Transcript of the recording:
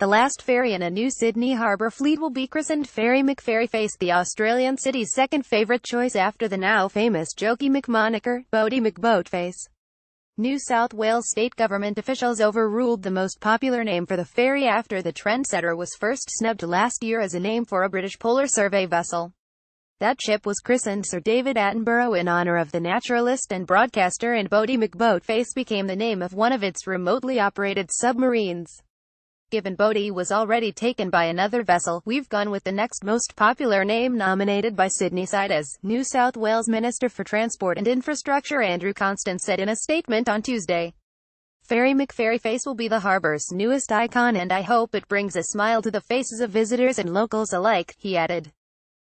The last ferry in a new Sydney harbour fleet will be christened Ferry McFerry face the Australian city's second favourite choice after the now famous Jokey McMoniker, Bodie McBoatface. New South Wales state government officials overruled the most popular name for the ferry after the trendsetter was first snubbed last year as a name for a British Polar Survey vessel. That ship was christened Sir David Attenborough in honour of the naturalist and broadcaster and Bodie McBoatface became the name of one of its remotely operated submarines. Given Bodhi was already taken by another vessel, we've gone with the next most popular name nominated by Sydney side as New South Wales Minister for Transport and Infrastructure Andrew Constant said in a statement on Tuesday. Ferry McFerryface will be the harbour's newest icon and I hope it brings a smile to the faces of visitors and locals alike, he added.